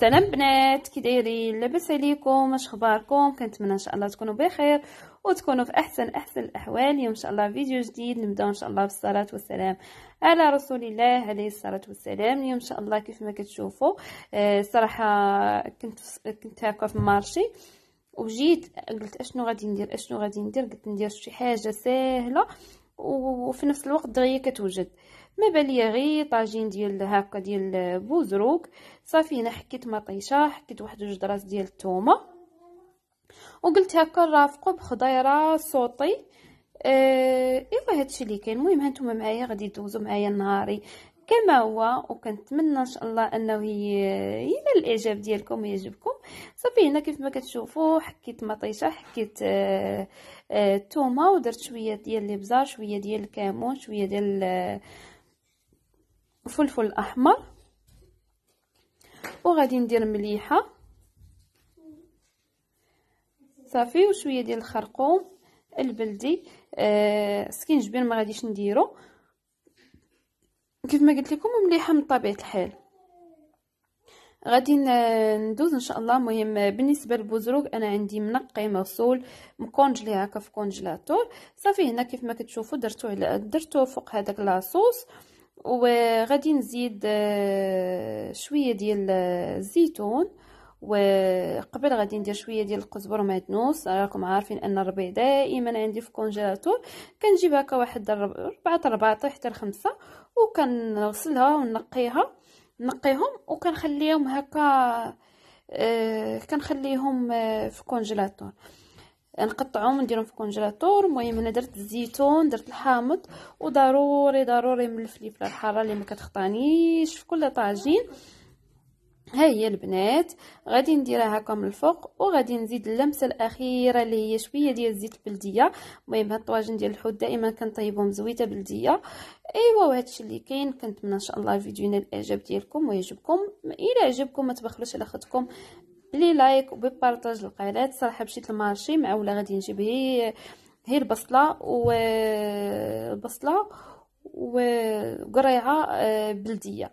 سلام بنات كي دايرين لاباس عليكم اش اخباركم كنتمنى ان شاء الله تكونوا بخير وتكونوا في احسن احسن الاحوال اليوم ان شاء الله فيديو جديد نبداو ان شاء الله بالصلاه والسلام على رسول الله عليه الصلاه والسلام اليوم ان شاء الله كيف ما كتشوفوا الصراحه آه، كنت كنت هكا في المارشي وجيت قلت اشنو غادي ندير اشنو غادي ندير قلت ندير شي حاجه سهله وفي نفس الوقت دغيا كتوجد ما بالي غير طاجين ديال هكا ديال بوزروك صافي انا حكيت مطيشه حكيت واحد جوج دراس ديال الثومه وقلت هكا نرافقو بخضيره صوتي آه ايوا هادشي اللي كاين المهم هانتوما معايا غادي دوزو معايا نهاري كما هو وكنتمنى ان شاء الله انه ينال الاعجاب ديالكم ويعجبكم صافي هنا كيف ما كتشوفوا حكيت مطيشه حكيت آه، آه، الثومه ودرت شويه ديال الابزار شويه ديال الكمون شويه ديال آه، فلفل احمر وغادي ندير مليحه صافي وشويه ديال الخرقوم البلدي آه سكينجبير ما غاديش نديرو كيف ما قلت لكم مليحه من طبيعه الحال غادي ندوز ان شاء الله مهم بالنسبه للبزروق انا عندي منقي مغسول مكونجلي هكا في كونجلاتور صافي هنا كيف ما كتشوفوا درتو على درتو فوق هذاك لاصوص وغادي نزيد آه، شويه ديال آه، الزيتون وقبل غادي ندير شويه ديال القزبر ومعدنوس راكم عارفين ان الربيع دائما عندي في الكونجيلاتور كنجيب هكا واحد ربعة رباطه حتى لخمسة وكنغسلها ونقيها نقيهم وكنخليهم هكا آه كنخليهم آه في الكونجيلاتور نقطعهم ونديرهم في الكونجيلاتور المهم هنا درت الزيتون درت الحامض وضروري ضروري من الفليفله الحاره اللي ما كتخطانيش في كل طاجين ها هي البنات غادي نديرها هكا من الفوق وغادي نزيد اللمسه الاخيره اللي هي شويه ديال الزيت البلديه المهم هاد الطواجن ديال الحوت دائما كنطيبهم زويته بلديه ايوا وهادشي اللي كاين كنتمنى ان شاء الله الفيديو ينال الاعجاب ديالكم ويعجبكم الا عجبكم ما تبخلوش على خدكم بلي لايك وببارطاج القناه صراحه مشيت للمارشي مع ولا غادي نجيب هي هي البصله والبصله وقريعه آه، بلديه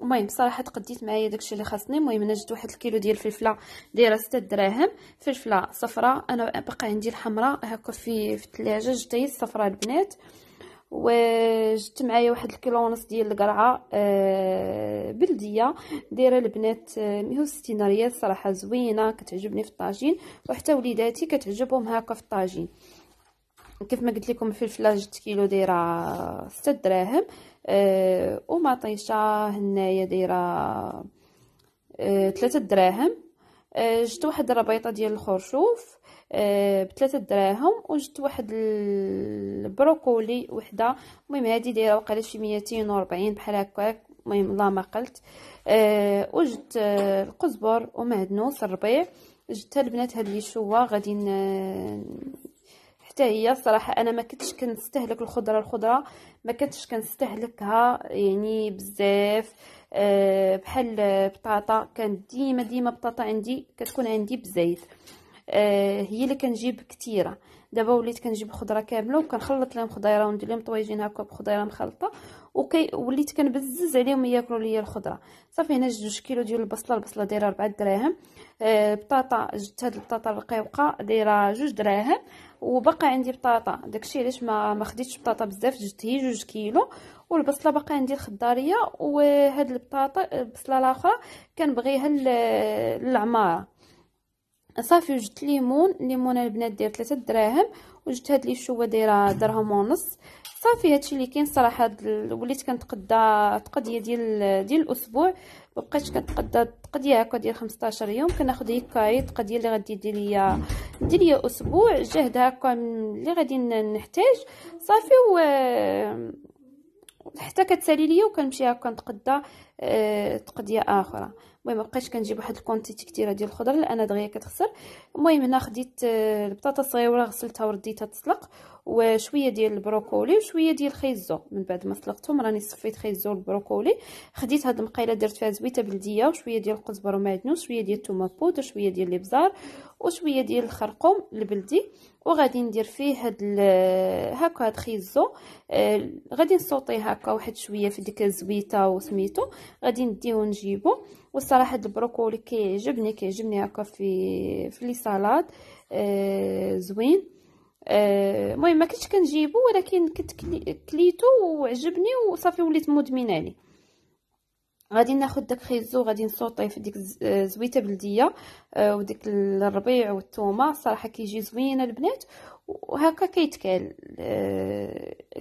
المهم صراحه تقديت معايا داكشي اللي خاصني المهم انا جبت واحد الكيلو ديال الفلفله دايره 6 دراهم فلفله صفراء انا بقى عندي الحمراء هكا في في الثلاجه جبت هي الصفراء البنات آه وجدت معايا واحد الكيلو ونص ديال القرعه أه بلديه دايره البنات آه، مية وستين ريال صراحه زوينه كتعجبني في الطاجين وحتى وليداتي كتعجبهم هكا في الطاجين كيف ما قلت لكم الفلفله جبت كيلو دايره 6 دراهم أه ومطيشه هنايا دايره 3 آه، دراهم أه جبت واحد الربيطه ديال الخرشوف آه، بثلاثة دراهم وجدت واحد البروكولي وحده المهم هذه دايره وقيله شي 240 بحال هكاك المهم الله ما قلت أه وجدت آه، القزبر ومعدنوس الربيع جبتها البنات هاد لي شوا غادي حتى هي الصراحه انا ما كنتش كنستهلك الخضره الخضره ما كنتش كنستهلكها يعني بزاف أه بحال بطاطا كانت ديما ديما بطاطا عندي كتكون عندي بزايد آه، هي اللي كنجيب كثيره دابا وليت كنجيب خضره كامله وكنخلط لهم خضيره وندير لهم طويجين هكا بخضيره مخلطه وكي وليت كنبزز عليهم ياكلوا ليا الخضره صافي هنا جوج كيلو ديال البصله البصله دايره 4 دراهم البطاطا آه، جبت هاد البطاطا الرقيقه دايره جوج دراهم وبقى عندي بطاطا داكشي علاش ما ما خديتش بطاطا بزاف جبت هي جوج كيلو والبصله باقا عندي الخضاريه وهاد البطاطا البصله الاخرى كنبغيها للعماره صافي وجدت ليمون ليمون البنات داير 3 دراهم وجدت هاد لي شوه دايره درهم ونص صافي هادشي اللي كاين صراحه دل... وليت كنتقدى التقديه ديال ديال الاسبوع مبقيتش كنتقدى التقديه هكا ديال 15 يوم كناخد هكايا التقديه اللي غادي دير ليا دير ليا اسبوع جهد هكا اللي غادي نحتاج صافي و حتى كتسالي ليا وكنمشي هكا نتقدى أه تقديه اخرى المهم مبقيتش كنجيب واحد الكونتيتي كثيره ديال الخضر لان دغيا كتخسر المهم هنا خديت آه، البطاطا الصغيره غسلتها ورديتها تسلق وشويه ديال البروكولي وشويه ديال الخيزو من بعد ما سلقتهم راني صفيت خيزو والبروكولي خديت هاد المقيله درت فيها زويته بلديه وشويه ديال القزبر ومعدنوس شويه ديال الثومه بودر شويه ديال الابزار وشويه ديال الخرقوم البلدي وغادي ندير فيه هاد هاكا هاد خيزو آه غادي نسوطيه هاكا واحد شويه في ديك الزويته وسميتو غادي نديه ونجيبو والصراحه هاد البروكولي كيعجبني كيعجبني هاكا في في لي سالاد آه زوين آه، المهم ما كنتش كنجيبو ولكن كنت كليتو وعجبني وصافي وليت مدمنه عليه غادي ناخد داك خيزو غادي نصوطيه في ديك آه، زويته بلديه آه، وديك الربيع والثومه الصراحه كيجي زوينه البنات وهكا كيتكال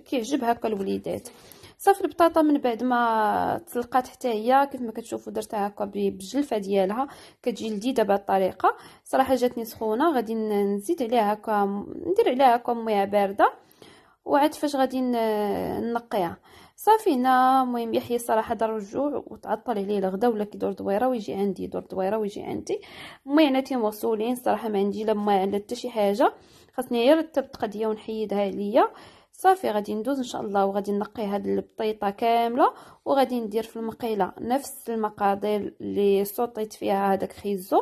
كيعجب هكا الوليدات صافي البطاطا من بعد ما تلقات حتى هي كيف ما كتشوفوا درتها هكا بالجلفه ديالها كتجي لذيذه بهذه الطريقه صراحه جاتني سخونه غادي نزيد عليها هكا ندير عليها هكا مويه بارده وعاد فاش غادي نقيها صافي هنا المهم يحيى صراحه دار الجوع وتعطل عليه الغدا ولا كيدور دويره ويجي عندي يدور دويره ويجي عندي المهم انا تيموصولين صراحه ما عندي لا ما لا حتى شي حاجه خاصني غير نرتب التقديه ونحيدها عليا صافي غادي ندوز ان شاء الله وغادي نقي هاد البطيطه كامله وغادي ندير في المقيله نفس المقادير اللي صوتيت فيها هذاك خيزو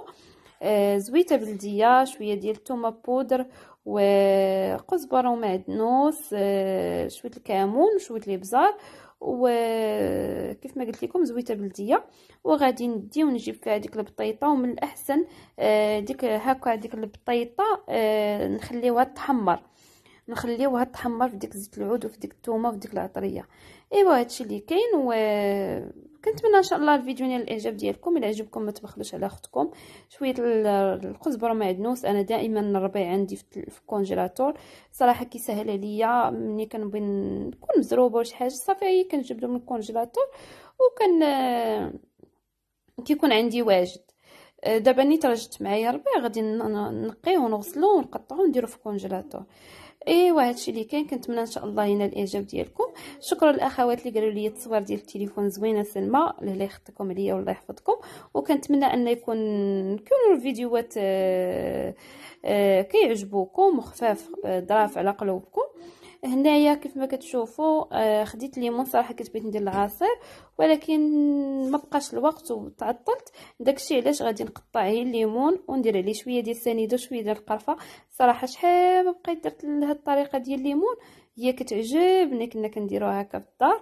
آه زويته بلديه شويه ديال الثومه بودر وقزبره ومعدنوس آه شويه الكمون شويه الابزار وكيف ما قلت لكم زويته بلديه وغادي ندي ونجيب فيها ديك البطيطه ومن الاحسن آه ديك هكا ديك البطيطه آه، نخليوها تحمر نخليوها تحمر في ديك زيت العود وفي ديك الثومه وفي ديك العطريه ايوا هادشي اللي كاين و كنتمنى ان شاء الله الفيديو ينال الاعجاب ديالكم الا عجبكم ما تبخلوش على اختكم شويه القزبر ومعدنوس انا دائما نربيه عندي في الكونجيلاتور صراحه كيسهل عليا ملي كنبغي نكون مزروبه ولا شي حاجه صافي كنجبدو من الكونجيلاتور وكن كيكون عندي واجد دابا نيت ترجت معايا ربيع غادي نقيه ونغسلو ونقطعو ونديرو في الكونجيلاتور ايوا هادشي اللي كاين كنتمنى ان شاء الله ينال الاعجاب ديالكم شكرا الاخوات اللي قالوا لي التصوير ديال التليفون زوينه سلمى الله يخطيكم عليا والله يحفظكم وكنتمنى ان يكون يكونوا الفيديوهات آه، آه، كيعجبوكم وخفاف آه، ظراف على قلوبكم هنايا كيف ما كتشوفوا آه خديت ليمون صراحه كنت بغيت ندير العصير ولكن ما بقاش الوقت وتعطلت داكشي علاش غادي نقطع غير الليمون وندير عليه شويه ديال السنيده وشويه ديال القرفه صراحه شحال ما بقيت درت لهاد الطريقه ديال الليمون هي كتعجبني كنا كنديروها هكا في الدار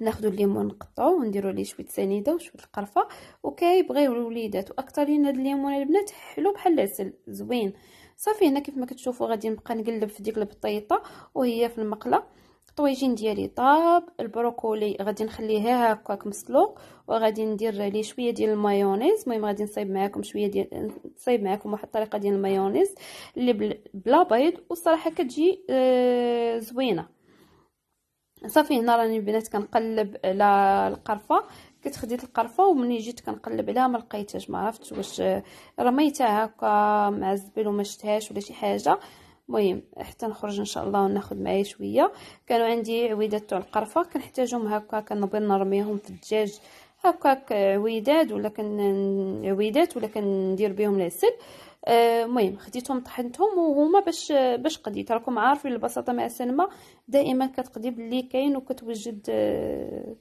ناخذ الليمون نقطعو ونديروا ليه شويه سنيده وشويه القرفه وكيبغيو الوليدات واكثرين هاد الليمون البنات حلو بحال العسل زوين صافي هنا كيف ما كتشوفوا غادي نبقى نقلب في ديك البطيطه وهي في المقله الطويجين ديالي طاب البروكولي غادي نخليه هكاك مسلوق وغادي ندير عليه شويه ديال المايونيز المهم غادي نصايب معاكم شويه ديال نصايب معاكم واحد الطريقه ديال المايونيز اللي بلا بيض والصراحه كتجي آه زوينه صافي هنا راني البنات كنقلب على القرفه كنت خديت القرفه ومني جيت كنقلب عليها ما لقيتهاش ما عرفتش واش رميتها هكا مع الزبل وما شتهاش ولا شي حاجه المهم حتى نخرج ان شاء الله وناخذ معايا شويه كانوا عندي عويدات تاع القرفه كنحتاجهم هكا كنبغي نرميهم في الدجاج هكاك عويدات ولا كن عويدات ولا كندير بهم العسل آه، المهم آه خديتهم طحنتهم وهما باش باش قديت راكم عارفين البساطه مع سلمى دائما كتقدي باللي كاين وكتوجد آه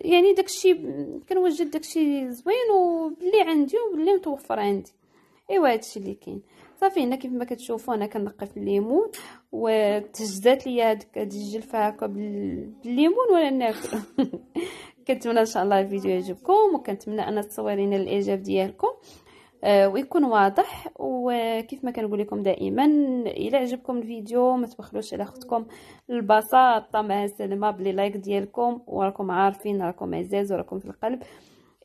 يعني داكشي كنوجد داكشي زوين وباللي عندي وباللي متوفر عندي ايوا هادشي اللي كاين صافي هنا كيف ما كتشوفوا انا كنقف الليمون وتجدات ليا هذيك الجلفه هكا بالليمون ولا ناكل كنتمنى ان شاء الله الفيديو يعجبكم وكنتمنى ان تصورينا الاعجاب ديالكم آه، ويكون واضح وكيف ما كنقول لكم دائما الى عجبكم الفيديو ما تبخلوش على اختكم البساطه مع السلامه بلي لايك ديالكم وراكم عارفين راكم عزاز وراكم في القلب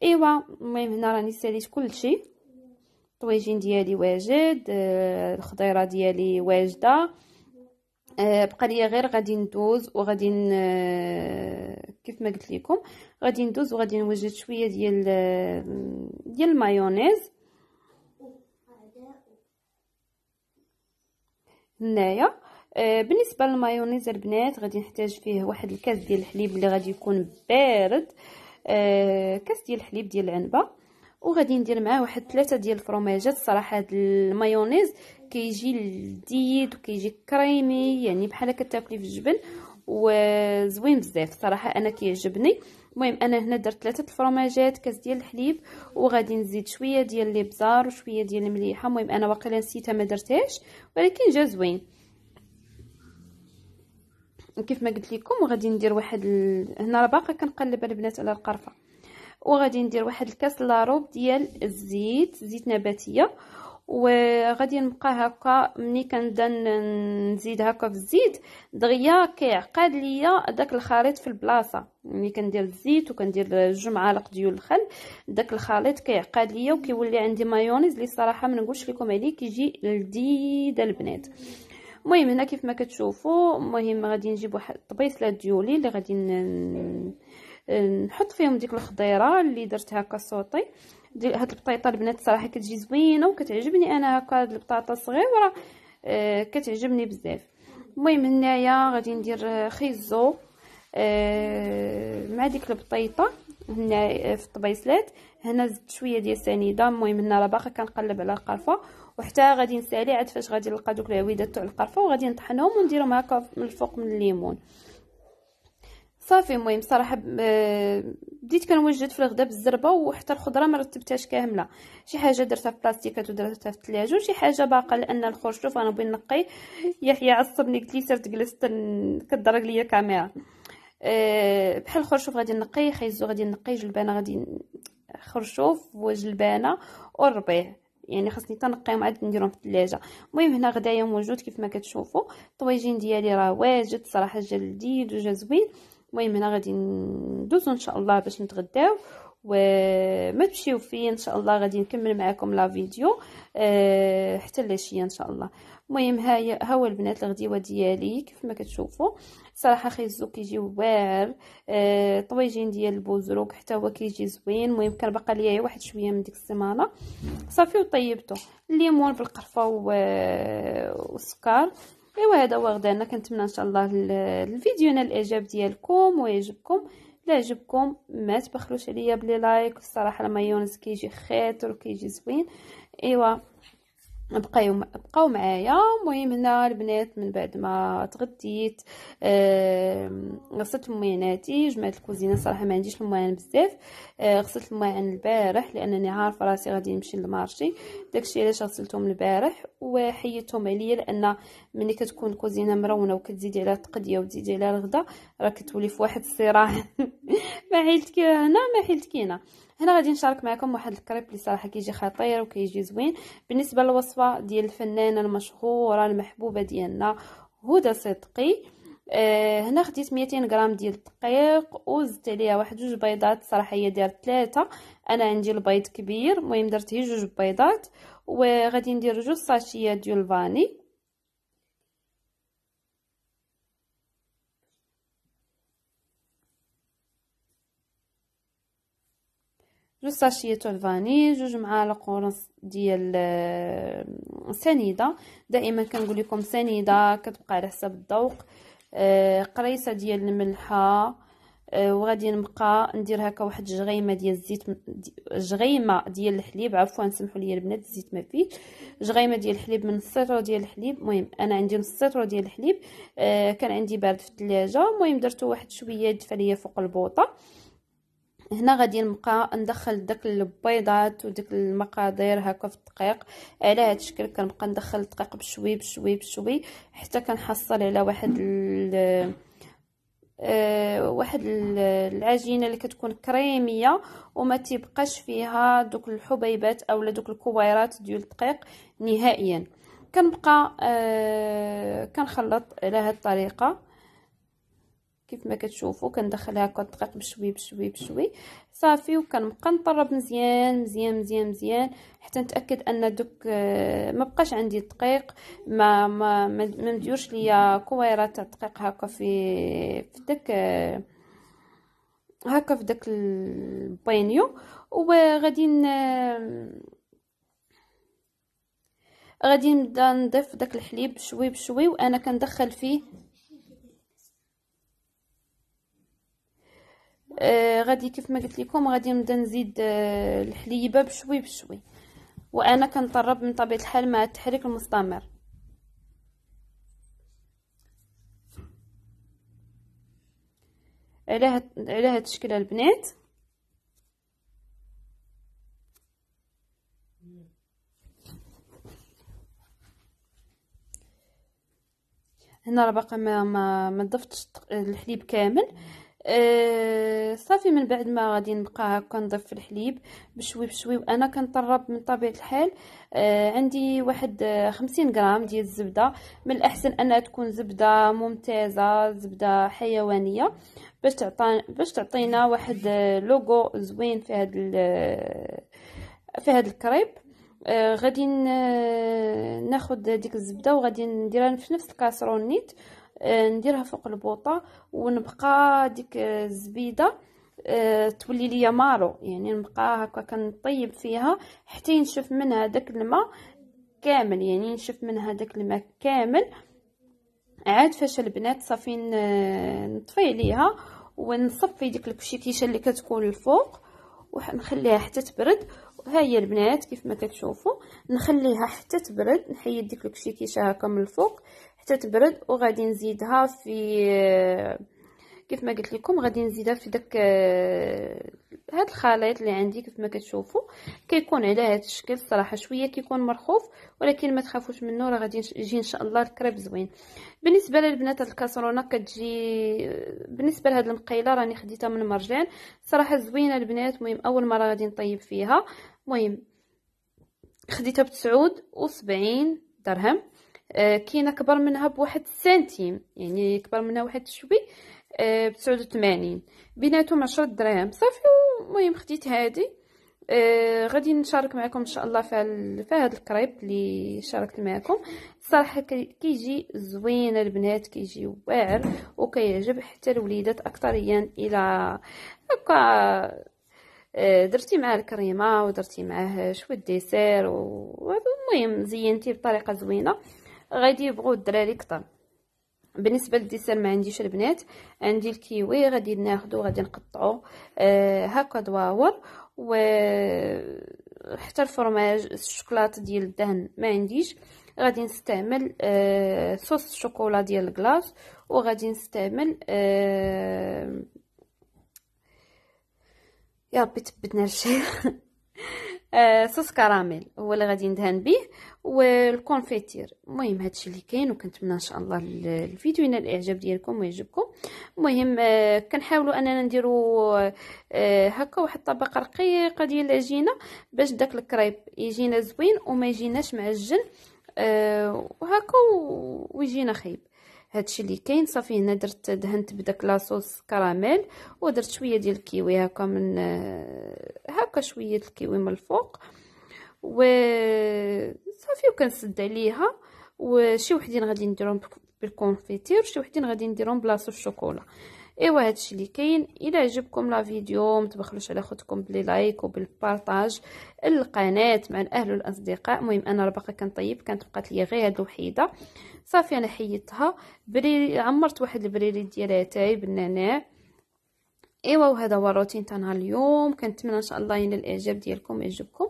ايوا المهم هنا راني ساليت كلشي الطويجين ديالي واجد آه، الخضيره ديالي واجده آه، بقى ليا غير غادي ندوز وغادي كيف ما قلت لكم غادي ندوز وغادي نوجد شويه ديال ديال المايونيز هنايا آه بالنسبه للمايونيز البنات غادي نحتاج فيه واحد الكاس ديال الحليب اللي غادي يكون بارد آه كاس ديال الحليب ديال العنبه وغادي ندير معاه واحد ثلاثه ديال الفرماجات صراحه هاد المايونيز كيجي لذيذ وكيجي كريمي يعني بحال كتاكلي في الجبن وزوين بزاف صراحه انا كيعجبني المهم انا هنا درت ثلاثه الفرماجات كاس ديال الحليب وغادي نزيد شويه ديال الابزار وشويه ديال المليحه المهم انا واقيلا نسيتها ما درتهاش ولكن جا زوين كيف ما قلت لكم وغادي ندير واحد ال... هنا راه باقا كنقلب البنات على القرفه وغادي ندير واحد الكاس لاروب ديال الزيت زيت نباتيه وغادي نبقى هكا ملي كنبدا نزيد هكا في الزيت دغيا كيعقد ليا داك الخليط في البلاصه ملي كندير الزيت وكندير جوج معالق ديال الخل داك الخليط كيعقد ليا وكيولي عندي مايونيز اللي صراحه ما نقولش لكم عليه كيجي لذيذ البنات المهم هنا كيف ما كتشوفوا المهم غادي نجيب واحد الطبيصله ديولي اللي غادي نحط فيهم ديك الخضيره اللي درت هكا صوتي هاد البطيطه البنات صراحه كتجي زوينه وكتعجبني انا هكا هاد البطاطا صغيره آه كتعجبني بزاف المهم هنايا غادي ندير خيزو آه مع ديك البطيطه هنا آه، في الطبيصلات هنا زدت شويه ديال سنيده المهم هنا راه باقا كنقلب على القرفه وحتى غادي نسالي عاد فاش غادي نلقى دوك العويدات تاع القرفه وغادي نطحنهم ونديرهم هكا من الفوق من الليمون صافي المهم صراحه آه، بديت كنوجد في الغداء بالزربه وحتى الخضره ما رتبتهاش كامله شي حاجه درتها في بلاستيكات ودرتها في الثلاجه وشي حاجه باقا لان الخرشوف انا بغيت نقي يحيى عصبني قلت لي سرت جلست كضرك ليا الكاميرا أه بحال الخرشوف غادي نقي خيزو غادي نقي جلبانه غادي خرشوف وجلبانه والربيع يعني خاصني تنقيهم عاد نديرهم في الثلاجه المهم هنا غدايا موجود كيف ما كتشوفوا الطويجين ديالي راه واجد صراحه جا لذيذ وجا زوين المهم هنا غادي ندوزو ان شاء الله باش نتغداو وما تمشيو فيا ان شاء الله غادي نكمل معكم لا فيديو أه حتى العشيه ان شاء الله المهم ها هو البنات الغديوه ديالي كيف ما كتشوفوا صراحه خيزو كيجي واعر أه طويجين ديال البوزروك حتى هو كيجي زوين المهم كان باقا ليا واحد شويه من ديك السمانه صافي وطيبته الليمون بالقرفه آه، والسكر هذا هو غدانا كنتمنى ان شاء الله الفيديو نال الاعجاب ديالكم ويعجبكم الا عجبكم ما تبخلوش عليا بلي لايك الصراحه المايونيز كيجي خاطر وكيجي زوين ايوا بقاو بقاو معايا المهم هنا البنات من بعد ما تغديت غسلت ميناتي جمعت الكوزينه صراحه ما عنديش المواعن بزاف آه، غسلت المواعن البارح لانني عارفه راسي غادي نمشي للمارشي داكشي علاش غسلتهم البارح وحيدتهم عليا لان ملي كتكون الكوزينه مرونه وكتزيدي عليها التقديه وتزيدي عليها الغدا راه كتولي في واحد الصراع ما حيلتك هنا ما حيلتك هنا هنا غادي نشارك معكم واحد الكريب اللي صراحه كيجي خطير وكيجي زوين بالنسبه للوصفه ديال الفنانه المشهوره المحبوبه ديالنا هدى صدقي آه هنا خديت 200 غرام ديال الدقيق وزدت عليها واحد جوج بيضات صراحه هي دايره ثلاثه انا عندي البيض كبير المهم درت هي جوج بيضات وغادي ندير جوج صاشيات ديال الفاني جوج ساشيه تاع الفاني جوج معالق ونص ديال آه، سنيده دائما كنقول لكم سنيده كتبقى على حسب الذوق آه، قريصه ديال الملحه آه، وغادي نبقى ندير هكا واحد جغيمه ديال الزيت جغيمه ديال الحليب عفوا سمحوا لي البنات الزيت ما فيه جغيمه ديال الحليب من السيطرو ديال الحليب المهم انا عندي نص سيطرو ديال الحليب آه كان عندي بارد في الثلاجه المهم درتو واحد شويه دفع ليا فوق البوطه هنا غادي نبقى ندخل داك البيضات وديك المقادير هكا في الدقيق على هذا الشكل كنبقى ندخل الدقيق بشوي بشوي بشوي حتى كنحصل على واحد ال آه، واحد العجينه اللي كتكون كريميه وما تبقاش فيها دوك الحبيبات اولا دوك الكويرات ديال الدقيق نهائيا كنبقى آه، كنخلط على هذه الطريقه كيف ما كتشوفوا كندخلها هكا الدقيق بشوي بشوي بشوي صافي وكنبقى نطرب مزيان مزيان مزيان مزيان حتى نتاكد ان دوك آه، ما بقاش عندي الدقيق ما ما ما مديرش ليا كويره تاع الدقيق هكا في في داك آه، هكا في داك البينيو وغادي آه، غادي نبدا نضيف داك الحليب شوي بشوي وانا كندخل فيه آه غادي كيف ما قلت لكم غادي نبدا نزيد آه الحليبه بشوي بشوي وانا كنطرب من طبيعه الحال مع التحريك المستمر على هاد على هاد الشكل البنات هنا راه باقا ما ما, ما ضفتش الحليب كامل أه صافي من بعد ما غادي نبقى هكا نضيف الحليب بشوي بشوي وانا كنطرب من طبيعه الحال أه عندي واحد آه، خمسين غرام ديال الزبده من الاحسن انها تكون زبده ممتازه زبده حيوانيه باش تعطي باش تعطينا واحد آه، لوغو زوين في هذا آه، في هذا الكريب أه غادي ناخذ ديك الزبده وغادي نديرها في نفس الكاسرون نيت آه، نديرها فوق البوطه ونبقى ديك الزبيده آه، تولي ليا مارو يعني نبقى هكا كنطيب فيها حتى ينشف منها داك الماء كامل يعني ينشف منها داك الماء كامل عاد فاش البنات صافي آه، نطفي عليها ونصفي ديك الكشكيشه اللي كتكون الفوق ونخليها حتى تبرد ها هي البنات كيف ما كتشوفوا نخليها حتى تبرد نحيد ديك الكشكيشه هكا من الفوق حتى تبرد وغادي نزيدها في كيف ما قلت لكم غادي نزيدها في داك هاد الخليط اللي عندي كيف ما كتشوفوا كيكون على هاد الشكل صراحه شويه كيكون مرخوف ولكن ما تخافوش منه راه غادي يجي ان شاء الله الكريب زوين بالنسبه للبنات هاد الكاسرونه كتجي بالنسبه لهاد المقيله راني خديتها من مرجان صراحه زوينه البنات مهم اول مره غادي نطيب فيها مهم خديتها ب 79 درهم آه، كاينه كبر منها بواحد سنتيم يعني كبر منها واحد شوي آه، بتسعود وثمانين بيناتهم عشرة دراهم صافي المهم خديت هادي آه، غادي نشارك معكم ان شاء الله في هذا الكريب اللي شاركت معكم صراحه كيجي زوين البنات كيجي واعر وكيعجب حتى الوليدات اكثريا الى هكا درتي معاه الكريمه ودرتي معاه شويه ديسير و المهم زينتي بطريقه زوينه غادي يبغوا الدراري كثر بالنسبه للديسير ما عنديش البنات عندي الكيوي غادي ناخذو غادي نقطعو آه هكا دواور و حتى الفرماج الشوكولاط ديال الدهن ما عنديش غادي نستعمل آه صوص الشوكولا ديال الكلاص وغادي نستعمل آه يا ربي تبتنا الشيخ آه صوص كراميل هو اللي غادي ندهن به والكونفيتير المهم هادشي اللي كاين وكنتمنى ان شاء الله الفيديو ينال الاعجاب ديالكم ويعجبكم المهم آه كنحاولوا اننا نديروا آه هكا واحد الطبقه رقيقه ديال العجينه باش داك الكريب يجينا زوين وما يجيناش معجن آه وهكا ويجينا خايب هادشي اللي كاين صافي هنا درت دهنت بداك لاصوص كراميل ودرت شويه ديال الكيوي هكا من آه، هكا شويه الكيوي من الفوق وصافي وكنسد عليها وشي وحدين غادي نديرهم بالكونفيتير شي وحدين غادي نديرهم بلاصه الشوكولا ايوا هادشي اللي كاين الى عجبكم لا فيديو ما تبخلوش على خوتكم باللي لايك وبالبارطاج القناه مع الاهل والاصدقاء المهم انا راه باقا كنطيب كانت بقات لي غير هاد الوحيده صافي انا حيدتها بري عمرت واحد البريري ديالها تاعي بالنعناع ايوا وهذا هو الروتين تاع اليوم كنتمنى ان شاء الله ينال الاعجاب ديالكم يعجبكم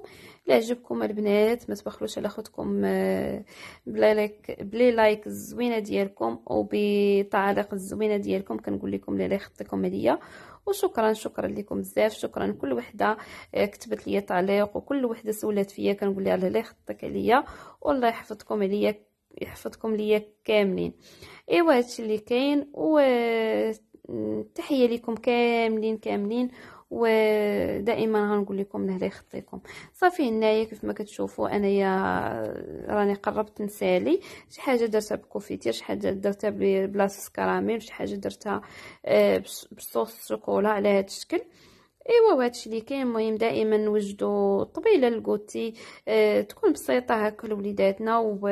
الا عجبكم البنات ما تبخلوش على خوتكم آه، بلي لايك بلي لايك الزوينه ديالكم وبالتعاليق الزوينه ديالكم كنقول لكم لي خطيكم هديه وشكرا شكرا لكم بزاف شكرا كل وحده آه، كتبت لي تعليق وكل وحده سولات فيا كنقول لها الله يخطيك عليا والله يحفظكم عليا يحفظكم ليا كاملين ايوا هادشي اللي كاين و آه، تحيه لكم كاملين كاملين ودائما غنقول لكم الله يخطيكم صافي هنايا كيف ما كتشوفوا انايا راني قربت نسالي شي حاجه درتها بالكوفيتير شي حاجه درتها ببلاصه كراميل شي حاجه درتها آه، بصوص شوكولا على هذا الشكل ايوا وهادشي اللي كاين المهم دائما نوجدوا طبيله الكوتي أه تكون بسيطه هكا لوليداتنا و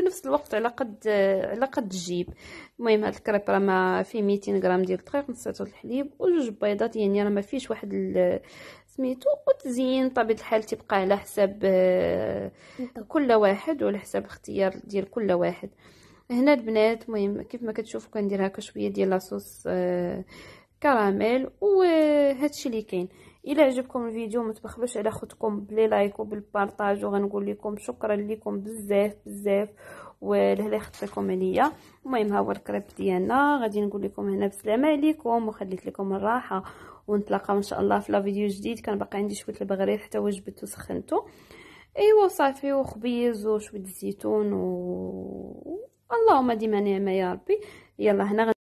في نفس الوقت على قد على قد الجيب المهم هاد الكريب راه ما فيه 200 غرام ديال الدقيق نصيتو الحليب وجوج بيضات يعني راه ما فيش واحد سميتو وتزين طبيعه الحال تبقى على حساب كل واحد وعلى حساب الاختيار ديال كل واحد هنا البنات المهم كيف ما كتشوفوا كندير هكا شويه ديال لاصوص آه، كراميل الشيء اللي كاين الى عجبكم الفيديو ما تبخلوش على خوتكم بلي لايك وبالبارطاج وغنقول لكم شكرا لكم بزاف بزاف ولهلا خطيكم عليا المهم ها هو الكريب ديالنا غادي نقول لكم هنا بسلامه عليكم وخليت لكم الراحه ونتلاقاو ان شاء الله في لا فيديو جديد كان باقي عندي شويه البغرير حتى وجبت وسخنته ايوا صافي وخبيز وشويه الزيتون و اللهم ديما نعمه يا ربي يلا هنا